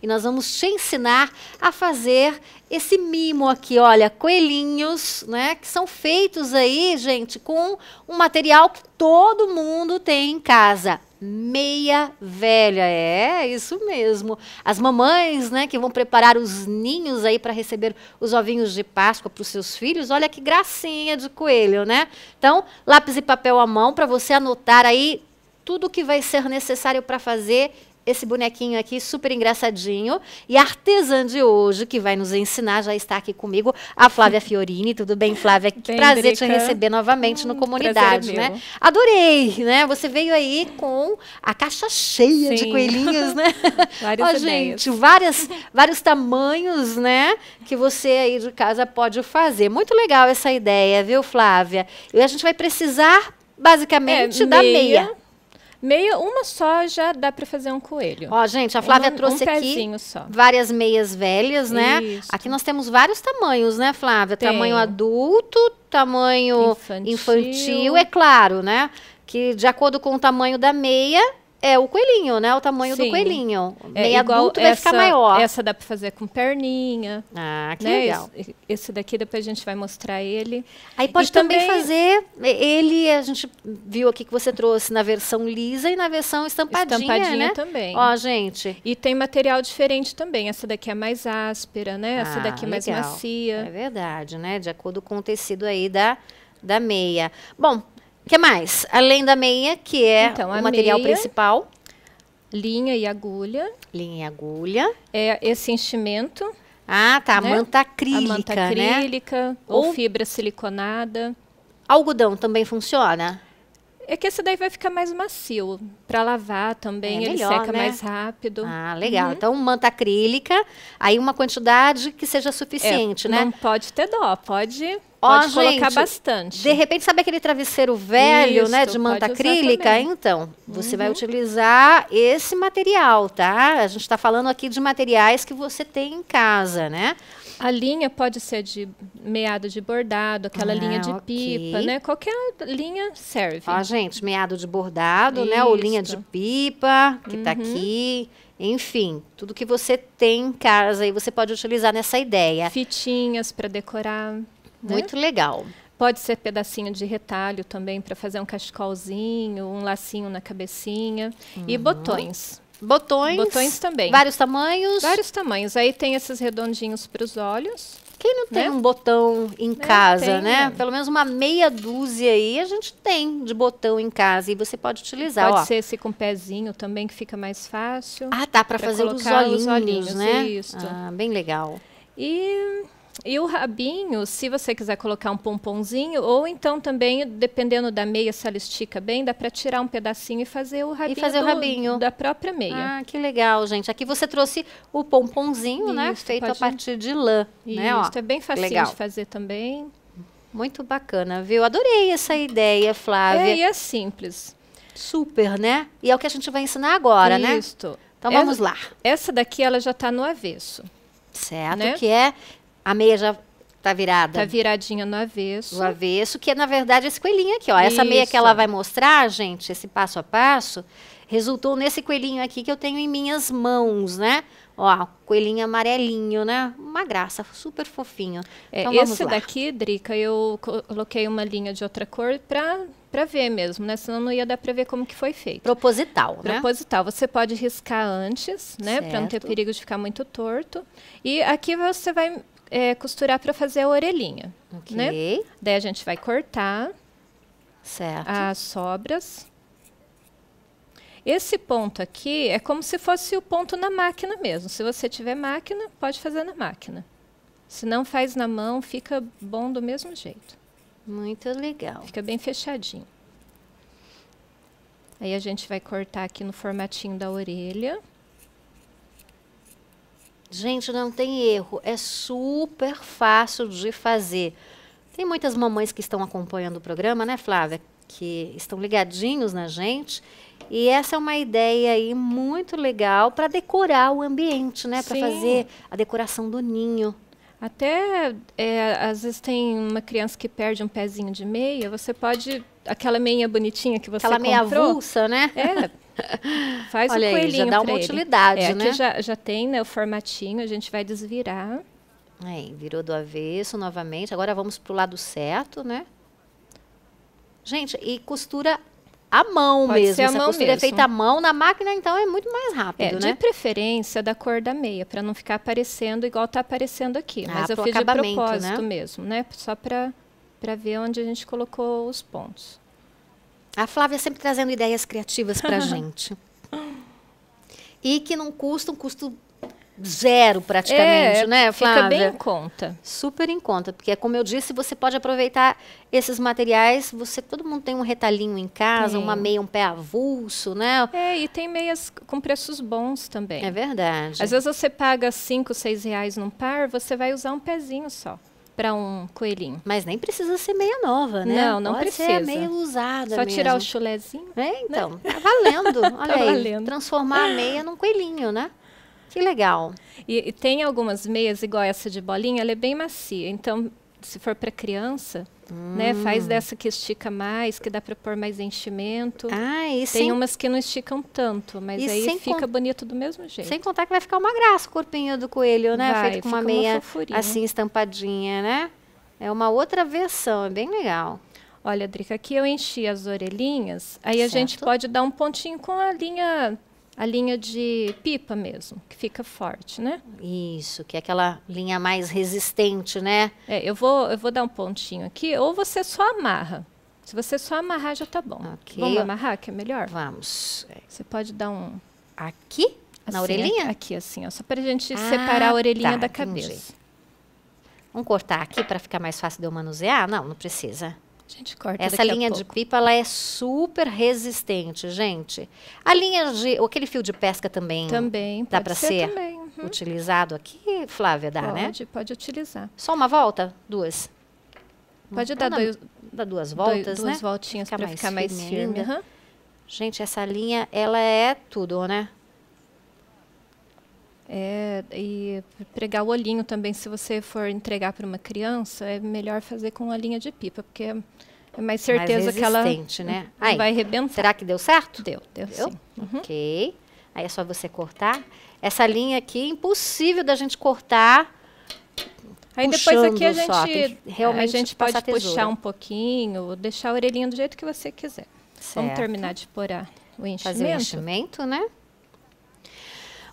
E nós vamos te ensinar a fazer esse mimo aqui, olha, coelhinhos, né? Que são feitos aí, gente, com um material que todo mundo tem em casa. Meia velha, é isso mesmo. As mamães, né, que vão preparar os ninhos aí para receber os ovinhos de Páscoa para os seus filhos. Olha que gracinha de coelho, né? Então, lápis e papel à mão para você anotar aí tudo que vai ser necessário para fazer esse bonequinho aqui, super engraçadinho. E a artesã de hoje, que vai nos ensinar, já está aqui comigo, a Flávia Fiorini. Tudo bem, Flávia? Que bem, prazer Drica. te receber novamente hum, no Comunidade, é né? Adorei, né? Você veio aí com a caixa cheia Sim. de coelhinhos, né? várias Ó, gente, várias, vários tamanhos, né? Que você aí de casa pode fazer. Muito legal essa ideia, viu, Flávia? E a gente vai precisar, basicamente, é, da meia. meia Meia, uma só já dá para fazer um coelho. Ó, gente, a Flávia trouxe um aqui só. várias meias velhas, né? Isso. Aqui nós temos vários tamanhos, né, Flávia? Tem. Tamanho adulto, tamanho infantil. infantil, é claro, né? Que de acordo com o tamanho da meia, é, o coelhinho, né? O tamanho Sim. do coelhinho. É, Meio adulto vai ficar maior. Essa dá para fazer com perninha. Ah, que né? legal. Esse, esse, daqui depois a gente vai mostrar ele. Aí pode também, também fazer ele, a gente viu aqui que você trouxe na versão lisa e na versão estampadinha, Estampadinha né? também. Ó, gente. E tem material diferente também. Essa daqui é mais áspera, né? Essa ah, daqui é mais macia. É verdade, né? De acordo com o tecido aí da, da meia. Bom, que mais? Além da meia, que é então, o material meia, principal. Linha e agulha. Linha e agulha. É esse enchimento. Ah, tá. Né? Manta acrílica, a manta né? acrílica, né? ou, ou fibra siliconada. Algodão também funciona? É que esse daí vai ficar mais macio. Para lavar também, é melhor, ele seca né? mais rápido. Ah, legal. Uhum. Então, manta acrílica, aí uma quantidade que seja suficiente, é, né? Não pode ter dó, pode Pode oh, colocar gente, bastante. De repente, sabe aquele travesseiro velho, né, Isso, né, de manta acrílica? Então, você uhum. vai utilizar esse material, tá? A gente está falando aqui de materiais que você tem em casa, né? A linha pode ser de meado de bordado, aquela ah, linha de okay. pipa, né? Qualquer linha serve. Ó, gente, meado de bordado, Isso. né? Ou linha de pipa, que está uhum. aqui. Enfim, tudo que você tem em casa e você pode utilizar nessa ideia. Fitinhas para decorar. Né? Muito legal. Pode ser pedacinho de retalho também para fazer um cachecolzinho, um lacinho na cabecinha uhum. e botões. Botões. Botões também. Vários tamanhos. Vários tamanhos. Aí tem esses redondinhos para os olhos. Quem não tem né? um botão em né? casa, tem, né? É. Pelo menos uma meia dúzia aí a gente tem de botão em casa e você pode utilizar. Pode ó. ser esse com pezinho também que fica mais fácil. Ah, tá para fazer os olhinhos, os olhinhos, né? Isso. Ah, bem legal. E e o rabinho, se você quiser colocar um pomponzinho, ou então também, dependendo da meia, se ela estica bem, dá para tirar um pedacinho e fazer o rabinho, e fazer do, o rabinho. da própria meia. Ah, que legal, gente. Aqui você trouxe o pomponzinho, né, Isso, né? Feito pode... a partir de lã. Isso, né, ó. é bem fácil de fazer também. Muito bacana, viu? Adorei essa ideia, Flávia. É, e é simples. Super, né? E é o que a gente vai ensinar agora, Isso. né? Isso. Então vamos essa, lá. Essa daqui, ela já está no avesso. Certo, né? que é a meia já Tá virada. Tá viradinha no avesso. No avesso, que é, na verdade, esse coelhinho aqui, ó. Isso. Essa meia que ela vai mostrar, gente, esse passo a passo, resultou nesse coelhinho aqui que eu tenho em minhas mãos, né? Ó, coelhinho amarelinho, né? Uma graça, super fofinho. É, então, esse lá. daqui, Drica, eu coloquei uma linha de outra cor para para ver mesmo, né? Senão não ia dar para ver como que foi feito. Proposital, né? Proposital. Você pode riscar antes, né? Para não ter perigo de ficar muito torto. E aqui você vai é, costurar para fazer a orelhinha. Ok. Né? Daí a gente vai cortar certo. as sobras. Esse ponto aqui é como se fosse o ponto na máquina mesmo. Se você tiver máquina, pode fazer na máquina. Se não faz na mão, fica bom do mesmo jeito. Muito legal. Fica bem fechadinho. Aí a gente vai cortar aqui no formatinho da orelha. Gente, não tem erro, é super fácil de fazer. Tem muitas mamães que estão acompanhando o programa, né, Flávia? Que estão ligadinhos na gente. E essa é uma ideia aí muito legal para decorar o ambiente, né? Para fazer a decoração do ninho. Até é, às vezes tem uma criança que perde um pezinho de meia, você pode aquela meia bonitinha que você Aquela comprou. Aquela meia avulsa, né? É, Faz Olha o coelhinho aí, já dá uma utilidade, é, né? Aqui já, já tem né, o formatinho, a gente vai desvirar. Aí, virou do avesso novamente. Agora vamos para o lado certo, né? Gente, e costura à mão Pode mesmo. Ser Essa mão costura é mesmo. é feita à mão, na máquina então é muito mais é, rápido, é, né? De preferência da cor da meia, para não ficar aparecendo igual está aparecendo aqui. Ah, Mas eu fiz de né? propósito né? mesmo, né? Só para ver onde a gente colocou os pontos. A Flávia sempre trazendo ideias criativas para a gente. E que não custa um custo zero praticamente, é, né, Flávia? Fica bem em conta. Super em conta, porque é como eu disse, você pode aproveitar esses materiais, você todo mundo tem um retalhinho em casa, tem. uma meia, um pé avulso, né? É, e tem meias com preços bons também. É verdade. Às vezes você paga cinco, seis reais num par, você vai usar um pezinho só para um coelhinho. Mas nem precisa ser meia nova, né? Não, não Pode precisa. Ser meio usada. Só mesmo. tirar o chulezinho. É, né? então, né? tá valendo. Olha tá aí, valendo. transformar a meia num coelhinho, né? Que legal. E, e, tem algumas meias, igual essa de bolinha, ela é bem macia. Então, se for para criança, Hum. Né? Faz hum. dessa que estica mais, que dá para pôr mais enchimento. Ah, e Tem sem... umas que não esticam tanto, mas e aí fica con... bonito do mesmo jeito. Sem contar que vai ficar uma graça o corpinho do coelho, né? Vai, Feito com uma meia uma assim estampadinha, né? É uma outra versão, é bem legal. Olha, Drica, aqui eu enchi as orelhinhas, aí certo. a gente pode dar um pontinho com a linha a linha de pipa mesmo, que fica forte, né? Isso, que é aquela linha mais resistente, né? É, eu vou, eu vou dar um pontinho aqui, ou você só amarra. Se você só amarrar, já tá bom. Okay. Vamos amarrar, que é melhor? Vamos. Você pode dar um... Aqui? Assim, Na orelhinha? Aqui, assim, ó, só pra gente ah, separar a orelhinha tá, da cabeça. Entendi. Vamos cortar aqui para ficar mais fácil de eu manusear? Não, não precisa. Essa linha de pipa ela é super resistente, gente. A linha de. aquele fio de pesca também. Também. Dá para ser, ser também, uhum. utilizado aqui, Flávia? Dá, pode, né? Pode, pode utilizar. Só uma volta? Duas? Pode dar, dois, dar duas voltas, dois, né? Duas voltinhas para ficar mais firme. firme. Uhum. Gente, essa linha, ela é tudo, né? É, e pregar o olhinho também, se você for entregar para uma criança, é melhor fazer com a linha de pipa, porque é mais certeza mais que ela né? vai arrebentar. Será que deu certo? Deu, deu, deu? sim. Uhum. Ok. Aí é só você cortar. Essa linha aqui, impossível da gente cortar. Aí depois aqui a gente, só, realmente a gente pode puxar um pouquinho, deixar a orelhinha do jeito que você quiser. Certo. Vamos terminar de pôr o enchimento. Fazer o enchimento, né?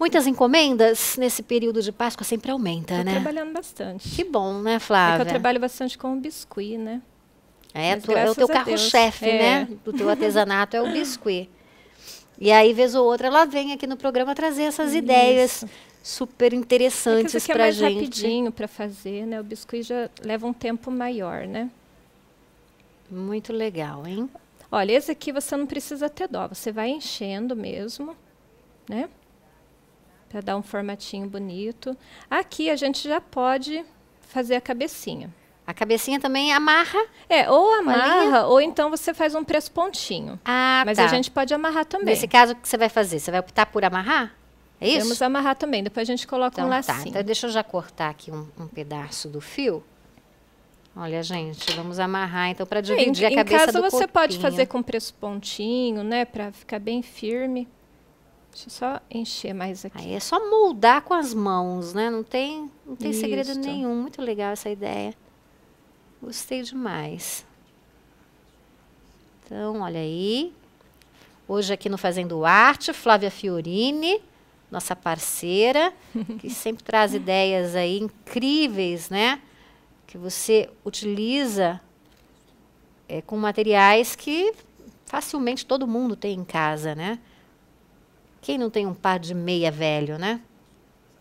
Muitas encomendas nesse período de Páscoa sempre aumenta, Tô né? trabalhando bastante. Que bom, né, Flávia? É eu trabalho bastante com o biscuit, né? É, é tu, é o teu carro-chefe, é. né? Do teu artesanato é o biscuit. E aí, vez ou outra, ela vem aqui no programa trazer essas Isso. ideias super é interessantes é para a gente. é mais rapidinho para fazer, né? O biscuit já leva um tempo maior, né? Muito legal, hein? Olha, esse aqui você não precisa ter dó, você vai enchendo mesmo, né? para dar um formatinho bonito. Aqui a gente já pode fazer a cabecinha. A cabecinha também amarra? É, ou amarra, ou então você faz um prespontinho. Ah, Mas tá. a gente pode amarrar também. Nesse caso, o que você vai fazer? Você vai optar por amarrar? É isso? Vamos amarrar também, depois a gente coloca então, um tá, lacinho. Tá. Então, deixa eu já cortar aqui um, um pedaço do fio. Olha, gente, vamos amarrar então para dividir é, em, a cabeça em casa, Em caso você corpinho. pode fazer com prespontinho, né, para ficar bem firme. Deixa eu só encher mais aqui. Aí é só moldar com as mãos, né? Não tem, não tem segredo nenhum. Muito legal essa ideia. Gostei demais. Então, olha aí. Hoje aqui no Fazendo Arte, Flávia Fiorini, nossa parceira, que sempre traz ideias aí incríveis, né? Que você utiliza é, com materiais que facilmente todo mundo tem em casa, né? Quem não tem um par de meia velho, né?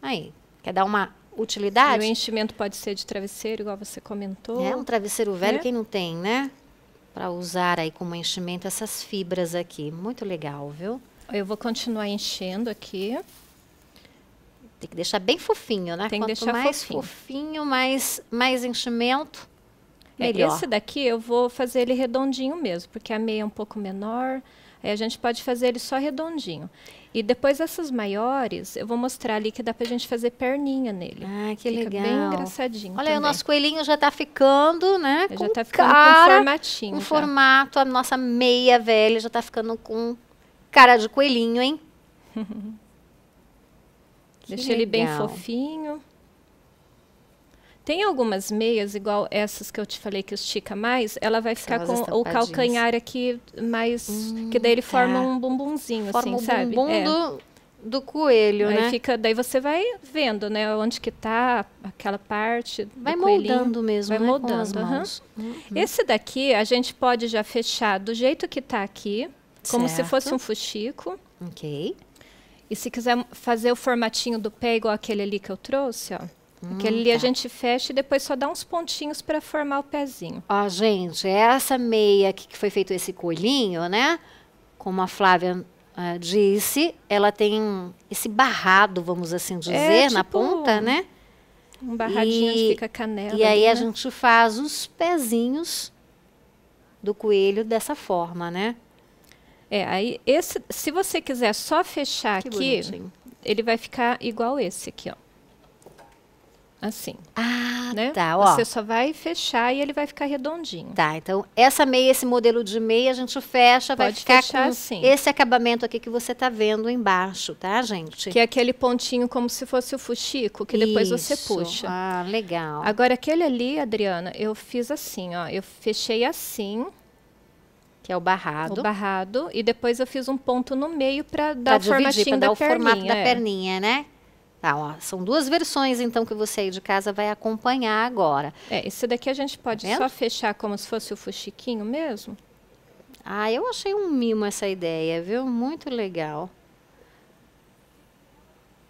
Aí, quer dar uma utilidade? E o enchimento pode ser de travesseiro, igual você comentou. É, um travesseiro velho, é. quem não tem, né? Para usar aí como enchimento essas fibras aqui. Muito legal, viu? Eu vou continuar enchendo aqui. Tem que deixar bem fofinho, né? Tem que Quanto deixar mais fofinho, fofinho mais, mais enchimento, é, melhor. esse daqui eu vou fazer ele redondinho mesmo, porque a meia é um pouco menor. Aí a gente pode fazer ele só redondinho. E depois essas maiores, eu vou mostrar ali que dá pra gente fazer perninha nele. Ah, que Fica legal. bem engraçadinho. Olha também. o nosso coelhinho já tá ficando, né? Já tá ficando cara, com formatinho. Com formato, a nossa meia velha já tá ficando com cara de coelhinho, hein? Deixa legal. ele bem fofinho. Tem algumas meias, igual essas que eu te falei que estica mais, ela vai ficar com o calcanhar aqui mais. Hum, que daí ele forma hum, é. um bumbumzinho, assim, forma assim, o sabe? Bumbum é. do, do coelho, aí né? Fica, daí você vai vendo, né, onde que tá aquela parte. Vai moldando mesmo, vai né? moldando. Uhum. Uhum. Esse daqui a gente pode já fechar do jeito que tá aqui, como certo. se fosse um fuxico. Ok. E se quiser fazer o formatinho do pé igual aquele ali que eu trouxe, ó. Hum, Aquele tá. a gente fecha e depois só dá uns pontinhos para formar o pezinho. Ó, gente, é essa meia aqui que foi feito esse colinho, né? Como a Flávia uh, disse, ela tem esse barrado, vamos assim é, dizer, é, tipo, na ponta, né? Um barradinho e, onde fica a canela. E aí né? a gente faz os pezinhos do coelho dessa forma, né? É, aí esse, se você quiser só fechar que aqui, bonitinho. ele vai ficar igual esse aqui, ó assim. Ah, né? tá, ó. Você só vai fechar e ele vai ficar redondinho. Tá, então essa meia, esse modelo de meia, a gente fecha, Pode vai ficar fechar com assim. esse acabamento aqui que você tá vendo embaixo, tá, gente? Que é aquele pontinho como se fosse o fuxico, que Isso. depois você puxa. Ah, legal. Agora, aquele ali, Adriana, eu fiz assim, ó. Eu fechei assim, que é o barrado. O barrado. E depois eu fiz um ponto no meio para dar pra o dividir, formatinho dar o formato da perninha, é. né? Tá, ó, são duas versões, então, que você aí de casa vai acompanhar agora. É, esse daqui a gente pode tá só fechar como se fosse o fuxiquinho mesmo? Ah, eu achei um mimo essa ideia, viu? Muito legal.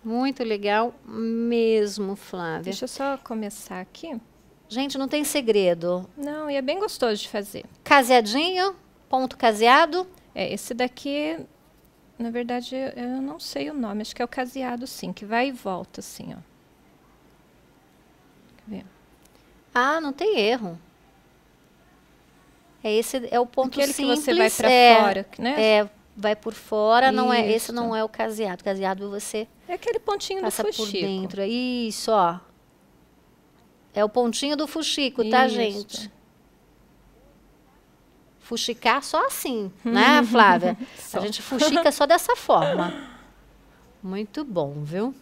Muito legal mesmo, Flávia. Deixa eu só começar aqui. Gente, não tem segredo. Não, e é bem gostoso de fazer. Caseadinho, ponto caseado. É, esse daqui na verdade, eu não sei o nome. Acho que é o caseado, sim, que vai e volta, assim, ó. Quer ver? Ah, não tem erro. É esse é o ponto Aquele simples. que você vai para é, fora, né? É, vai por fora, Isso. não é, esse não é o caseado. caseado você É aquele pontinho passa do fuxico. por dentro. Isso, ó. É o pontinho do fuxico, tá, Isso. tá, gente? fuxicar só assim, hum. né, Flávia? a gente fuxica só dessa forma. Muito bom, viu?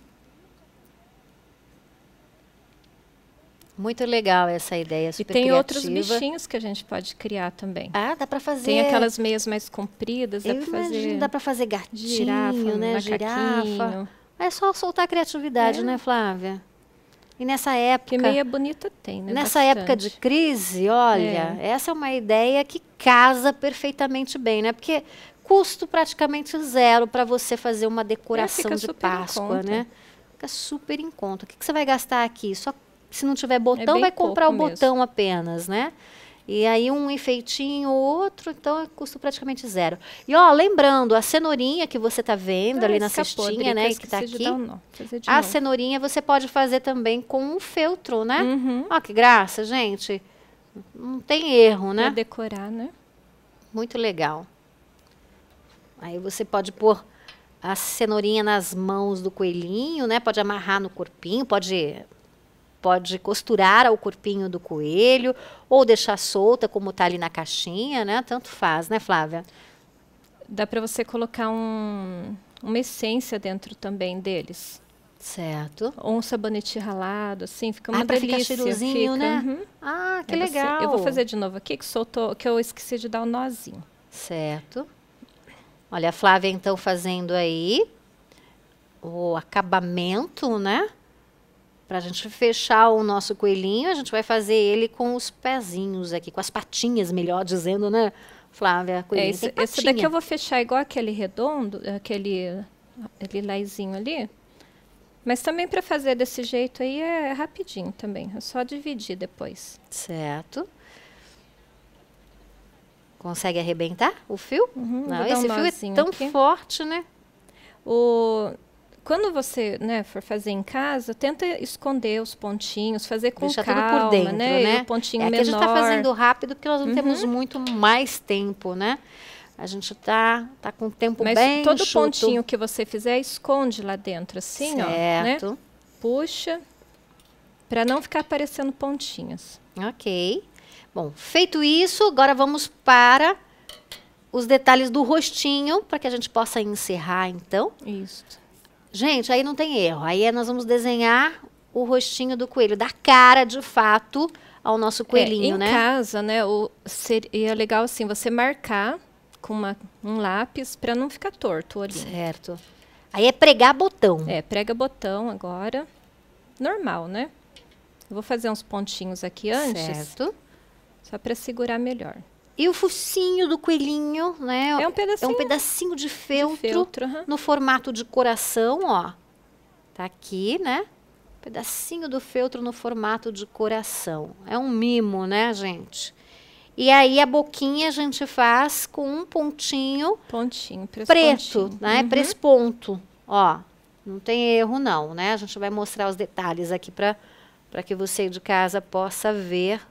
Muito legal essa ideia, super E tem criativa. outros bichinhos que a gente pode criar também. Ah, dá para fazer. Tem aquelas meias mais compridas, dá para fazer. Dá para fazer gatinho, girafa, né, macaquinho. girafa. É só soltar a criatividade, é. né, Flávia? E nessa época. Que meia bonita tem, né? Nessa Bastante. época de crise, olha, é. essa é uma ideia que casa perfeitamente bem, né? Porque custo praticamente zero para você fazer uma decoração é, de Páscoa, né? Fica super em conta. O que, que, você vai gastar aqui? Só se não tiver botão, é vai comprar o mesmo. botão apenas, né? E aí um enfeitinho, outro, então é custo praticamente zero. E ó, lembrando, a cenourinha que você tá vendo ah, ali na cestinha, podre, né, que tá aqui. a novo. cenourinha você pode fazer também com um feltro, né? Uhum. Ó que graça, gente. Não tem erro, né? Pra decorar, né? Muito legal. Aí você pode pôr a cenourinha nas mãos do coelhinho, né? Pode amarrar no corpinho, pode pode costurar ao corpinho do coelho ou deixar solta como está ali na caixinha, né? Tanto faz, né, Flávia? Dá para você colocar um, uma essência dentro também deles. Certo. Ou um sabonete ralado, assim, fica ah, uma ah, delícia. Ficar fica, né? Uhum. Ah, que é legal. Você, eu vou fazer de novo aqui, que soltou, que eu esqueci de dar o um nozinho. Certo. Olha, a Flávia então fazendo aí o acabamento, né? Para a gente fechar o nosso coelhinho, a gente vai fazer ele com os pezinhos aqui, com as patinhas, melhor dizendo, né, Flávia? Coelhinho é, esse, esse daqui eu vou fechar igual aquele redondo, aquele, aquele laizinho ali. Mas também para fazer desse jeito aí é rapidinho também, é só dividir depois. Certo. Consegue arrebentar o fio? Uhum, Não, esse um fio é tão aqui. forte, né? O, quando você né, for fazer em casa, tenta esconder os pontinhos, fazer com Deixar calma, por dentro, né? né? E o pontinho é menor. a gente está fazendo rápido porque nós não uhum. temos muito mais tempo, né? A gente tá, tá com o tempo Mas bem todo chuto. pontinho que você fizer, esconde lá dentro, assim, certo. ó. Né? Puxa, para não ficar aparecendo pontinhas. Ok. Bom, feito isso, agora vamos para os detalhes do rostinho, para que a gente possa encerrar, então. Isso. Gente, aí não tem erro. Aí é, nós vamos desenhar o rostinho do coelho, da cara de fato ao nosso é, coelhinho, é, em né? Em casa, né? O, seria é legal assim você marcar com uma, um lápis para não ficar torto ali. Certo. Aí é pregar botão. É, prega botão agora. Normal, né? Eu vou fazer uns pontinhos aqui antes. Certo. Só para segurar melhor. E o focinho do coelhinho, né? É um pedacinho, é um pedacinho de feltro, de feltro no formato de coração, ó. Tá aqui, né? Pedacinho do feltro no formato de coração. É um mimo, né, gente? E aí a boquinha a gente faz com um pontinho, pontinho preto, né? Uhum. Presponto, ó. Não tem erro não, né? A gente vai mostrar os detalhes aqui para para que você de casa possa ver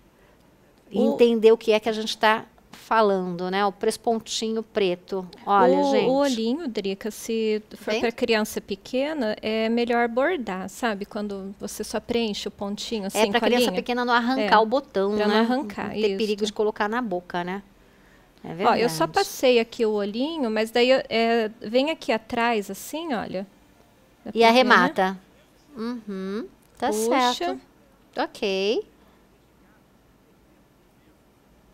e entender o que é que a gente está falando, né? O prespontinho preto. Olha, o, gente. O olhinho, Drica, se for para criança pequena, é melhor bordar, sabe? Quando você só preenche o pontinho é assim. É para criança linha. pequena não arrancar é, o botão, pra né? Não arrancar. Não ter isso. perigo de colocar na boca, né? É verdade. Ó, eu só passei aqui o olhinho, mas daí é, vem aqui atrás, assim, olha. E né? arremata. Uhum. Tá Puxa. certo. Ok.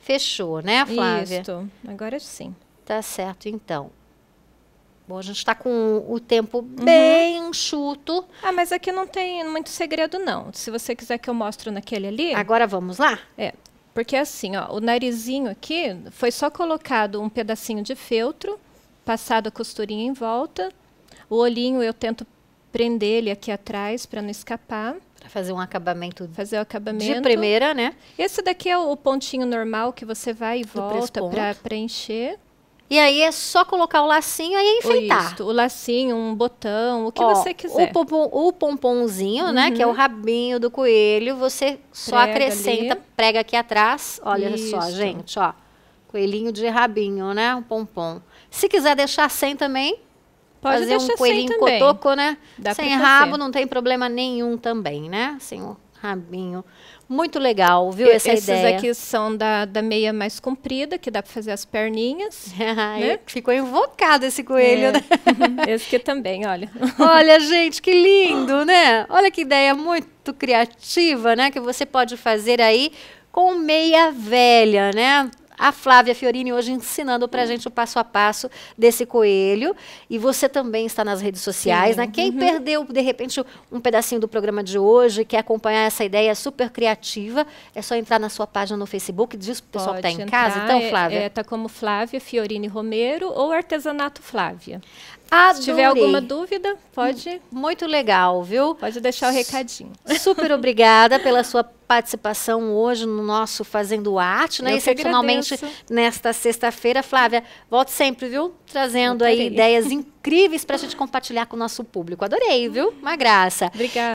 Fechou, né, Flávia? Isso, agora sim. Tá certo, então. Bom, a gente está com o tempo uhum. bem uhum. enxuto. Ah, mas aqui não tem muito segredo, não. Se você quiser que eu mostre naquele ali... Agora vamos lá? É, porque assim, ó, o narizinho aqui foi só colocado um pedacinho de feltro, passado a costurinha em volta. O olhinho eu tento prender ele aqui atrás para não escapar. Fazer um acabamento. Fazer o acabamento. De primeira, né? Esse daqui é o pontinho normal que você vai e volta para preencher. E aí é só colocar o lacinho e enfeitar. Isto, o lacinho, um botão, o que Ó, você quiser. O, pompom, o pomponzinho, uhum. né? Que é o uhum. rabinho do coelho. Você só prega acrescenta, ali. prega aqui atrás. Olha só, gente, ó. Coelhinho de rabinho, né? Um pompom. Se quiser deixar sem também, Pode fazer um coelhinho cotoco, né? Dá sem rabo não tem problema nenhum também, né? Sem o rabinho. Muito legal, viu essa Esses ideia? Esses aqui são da, da meia mais comprida, que dá para fazer as perninhas. né? Ficou invocado esse coelho, é. né? esse aqui também, olha. Olha, gente, que lindo, né? Olha que ideia muito criativa, né? Que você pode fazer aí com meia velha, né? a Flávia Fiorini hoje ensinando para a gente o passo a passo desse coelho. E você também está nas redes sociais, Sim. né? Quem uhum. perdeu, de repente, um pedacinho do programa de hoje, quer acompanhar essa ideia super criativa, é só entrar na sua página no Facebook, diz o pessoal que está em entrar, casa. Então, é, Flávia. É, é, como Flávia Fiorini Romero ou Artesanato Flávia. Adorei. Ah, se tiver alguma dúvida, pode. Hum, muito legal, viu? Pode deixar o recadinho. Super obrigada pela sua participação hoje no nosso Fazendo Arte, né? Excepcionalmente nesta sexta-feira. Flávia, volto sempre, viu? Trazendo Adorei. aí ideias incríveis para a gente compartilhar com o nosso público. Adorei, viu? Uma graça. Obrigada.